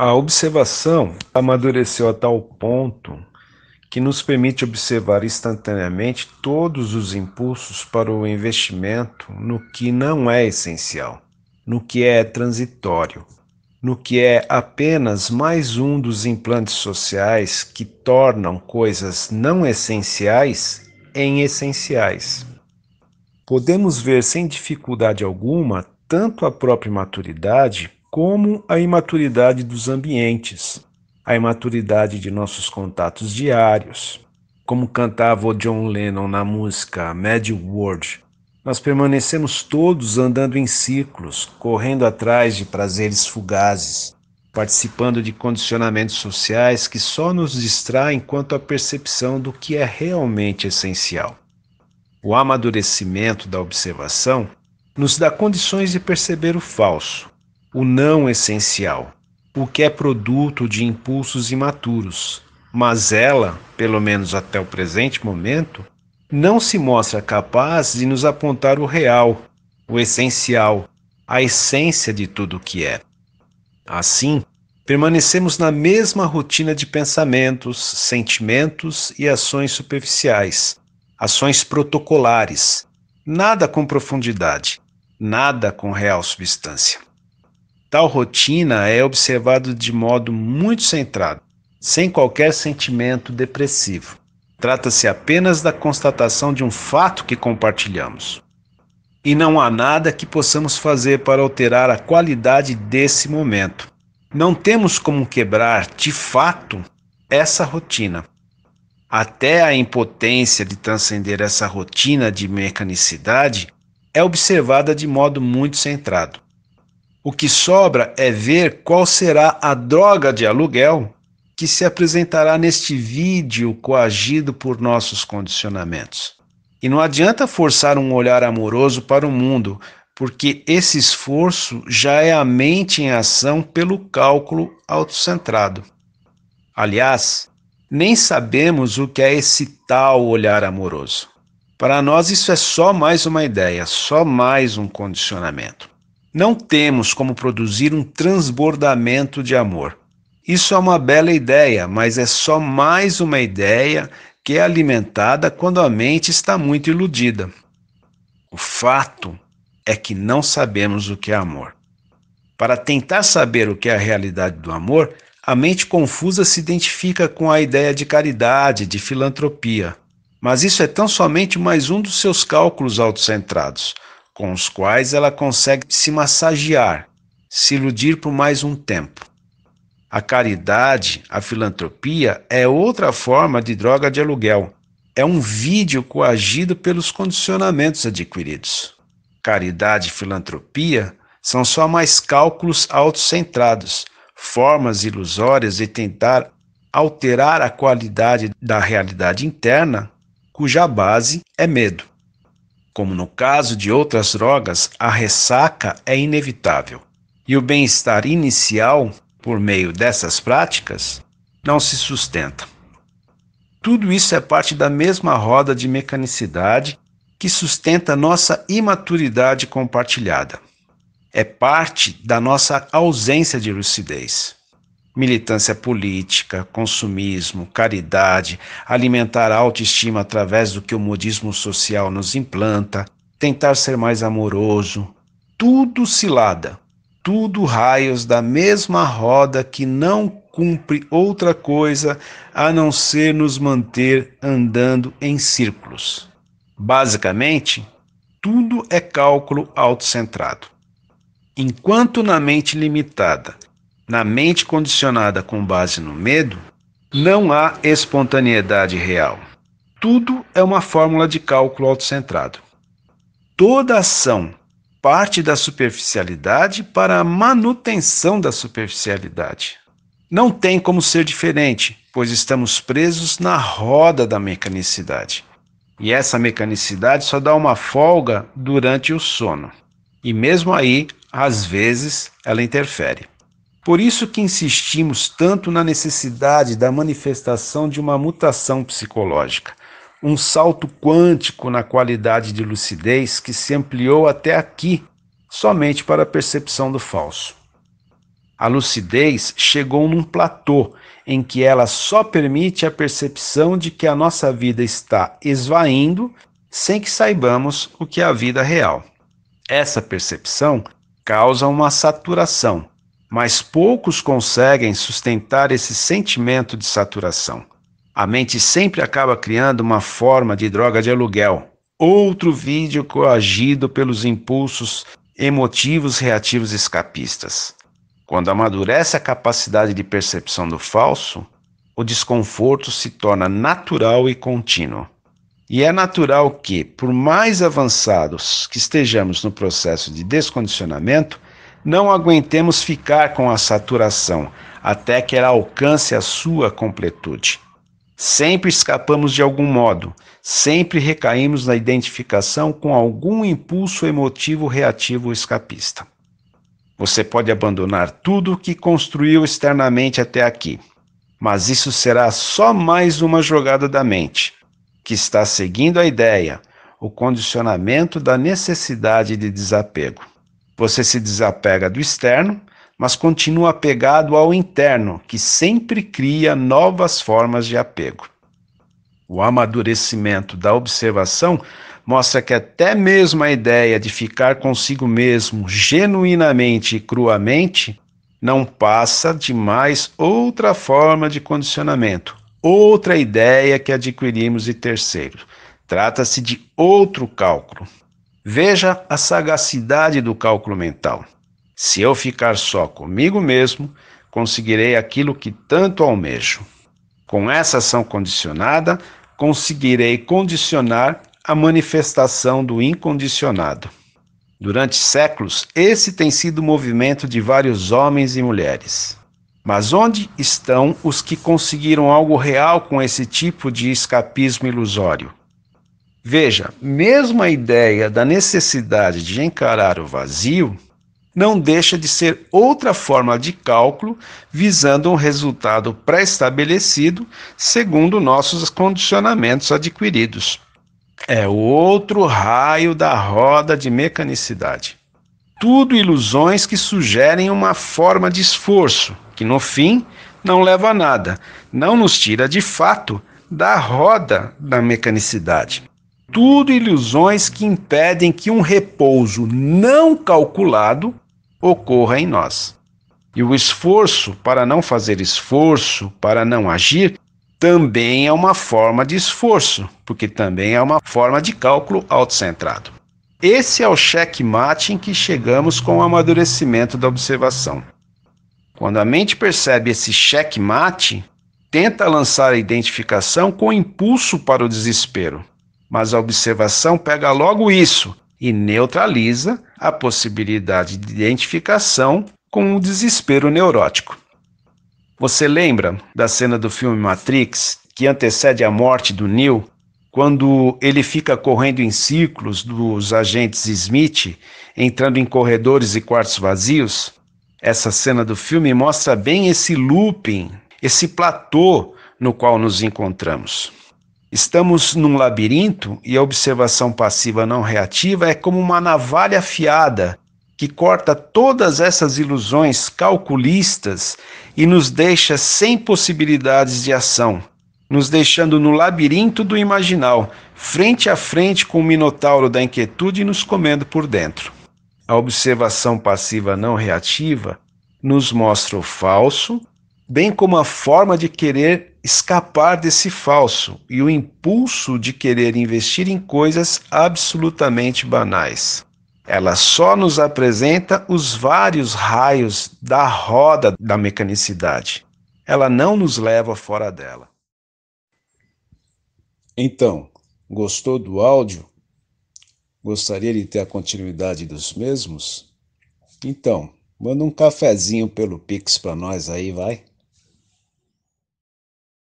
A observação amadureceu a tal ponto que nos permite observar instantaneamente todos os impulsos para o investimento no que não é essencial, no que é transitório, no que é apenas mais um dos implantes sociais que tornam coisas não essenciais em essenciais. Podemos ver sem dificuldade alguma tanto a própria maturidade como a imaturidade dos ambientes, a imaturidade de nossos contatos diários. Como cantava o John Lennon na música Mad World, nós permanecemos todos andando em círculos, correndo atrás de prazeres fugazes, participando de condicionamentos sociais que só nos distraem quanto à percepção do que é realmente essencial. O amadurecimento da observação nos dá condições de perceber o falso, o não essencial, o que é produto de impulsos imaturos, mas ela, pelo menos até o presente momento, não se mostra capaz de nos apontar o real, o essencial, a essência de tudo o que é. Assim, permanecemos na mesma rotina de pensamentos, sentimentos e ações superficiais, ações protocolares, nada com profundidade, nada com real substância. Tal rotina é observado de modo muito centrado, sem qualquer sentimento depressivo. Trata-se apenas da constatação de um fato que compartilhamos. E não há nada que possamos fazer para alterar a qualidade desse momento. Não temos como quebrar, de fato, essa rotina. Até a impotência de transcender essa rotina de mecanicidade é observada de modo muito centrado. O que sobra é ver qual será a droga de aluguel que se apresentará neste vídeo coagido por nossos condicionamentos. E não adianta forçar um olhar amoroso para o mundo, porque esse esforço já é a mente em ação pelo cálculo autocentrado. Aliás, nem sabemos o que é esse tal olhar amoroso. Para nós, isso é só mais uma ideia, só mais um condicionamento. Não temos como produzir um transbordamento de amor. Isso é uma bela ideia, mas é só mais uma ideia que é alimentada quando a mente está muito iludida. O fato é que não sabemos o que é amor. Para tentar saber o que é a realidade do amor, a mente confusa se identifica com a ideia de caridade, de filantropia. Mas isso é tão somente mais um dos seus cálculos autocentrados com os quais ela consegue se massagear, se iludir por mais um tempo. A caridade, a filantropia, é outra forma de droga de aluguel. É um vídeo coagido pelos condicionamentos adquiridos. Caridade e filantropia são só mais cálculos autocentrados, formas ilusórias de tentar alterar a qualidade da realidade interna, cuja base é medo. Como no caso de outras drogas, a ressaca é inevitável. E o bem-estar inicial, por meio dessas práticas, não se sustenta. Tudo isso é parte da mesma roda de mecanicidade que sustenta nossa imaturidade compartilhada. É parte da nossa ausência de lucidez militância política, consumismo, caridade, alimentar a autoestima através do que o modismo social nos implanta, tentar ser mais amoroso, tudo cilada, tudo raios da mesma roda que não cumpre outra coisa a não ser nos manter andando em círculos. Basicamente, tudo é cálculo autocentrado. Enquanto na mente limitada na mente condicionada com base no medo, não há espontaneidade real. Tudo é uma fórmula de cálculo autocentrado. Toda ação parte da superficialidade para a manutenção da superficialidade. Não tem como ser diferente, pois estamos presos na roda da mecanicidade. E essa mecanicidade só dá uma folga durante o sono. E mesmo aí, às vezes, ela interfere. Por isso que insistimos tanto na necessidade da manifestação de uma mutação psicológica, um salto quântico na qualidade de lucidez que se ampliou até aqui somente para a percepção do falso. A lucidez chegou num platô em que ela só permite a percepção de que a nossa vida está esvaindo sem que saibamos o que é a vida real. Essa percepção causa uma saturação mas poucos conseguem sustentar esse sentimento de saturação. A mente sempre acaba criando uma forma de droga de aluguel, outro vídeo coagido pelos impulsos emotivos reativos escapistas. Quando amadurece a capacidade de percepção do falso, o desconforto se torna natural e contínuo. E é natural que, por mais avançados que estejamos no processo de descondicionamento, não aguentemos ficar com a saturação até que ela alcance a sua completude. Sempre escapamos de algum modo, sempre recaímos na identificação com algum impulso emotivo reativo escapista. Você pode abandonar tudo que construiu externamente até aqui, mas isso será só mais uma jogada da mente, que está seguindo a ideia, o condicionamento da necessidade de desapego. Você se desapega do externo, mas continua apegado ao interno, que sempre cria novas formas de apego. O amadurecimento da observação mostra que até mesmo a ideia de ficar consigo mesmo genuinamente e cruamente não passa de mais outra forma de condicionamento, outra ideia que adquirimos de terceiro. Trata-se de outro cálculo. Veja a sagacidade do cálculo mental. Se eu ficar só comigo mesmo, conseguirei aquilo que tanto almejo. Com essa ação condicionada, conseguirei condicionar a manifestação do incondicionado. Durante séculos, esse tem sido o movimento de vários homens e mulheres. Mas onde estão os que conseguiram algo real com esse tipo de escapismo ilusório? Veja, mesmo a ideia da necessidade de encarar o vazio não deixa de ser outra forma de cálculo visando um resultado pré-estabelecido segundo nossos condicionamentos adquiridos. É outro raio da roda de mecanicidade. Tudo ilusões que sugerem uma forma de esforço, que no fim não leva a nada, não nos tira de fato da roda da mecanicidade tudo ilusões que impedem que um repouso não calculado ocorra em nós. E o esforço para não fazer esforço, para não agir, também é uma forma de esforço, porque também é uma forma de cálculo autocentrado. Esse é o checkmate em que chegamos com o amadurecimento da observação. Quando a mente percebe esse checkmate, tenta lançar a identificação com impulso para o desespero. Mas a observação pega logo isso e neutraliza a possibilidade de identificação com o desespero neurótico. Você lembra da cena do filme Matrix, que antecede a morte do Neo, quando ele fica correndo em círculos dos agentes Smith, entrando em corredores e quartos vazios? Essa cena do filme mostra bem esse looping, esse platô no qual nos encontramos. Estamos num labirinto e a observação passiva não reativa é como uma navalha afiada que corta todas essas ilusões calculistas e nos deixa sem possibilidades de ação, nos deixando no labirinto do imaginal, frente a frente com o minotauro da inquietude nos comendo por dentro. A observação passiva não reativa nos mostra o falso, bem como a forma de querer escapar desse falso e o impulso de querer investir em coisas absolutamente banais. Ela só nos apresenta os vários raios da roda da mecanicidade. Ela não nos leva fora dela. Então, gostou do áudio? Gostaria de ter a continuidade dos mesmos? Então, manda um cafezinho pelo Pix para nós aí, vai.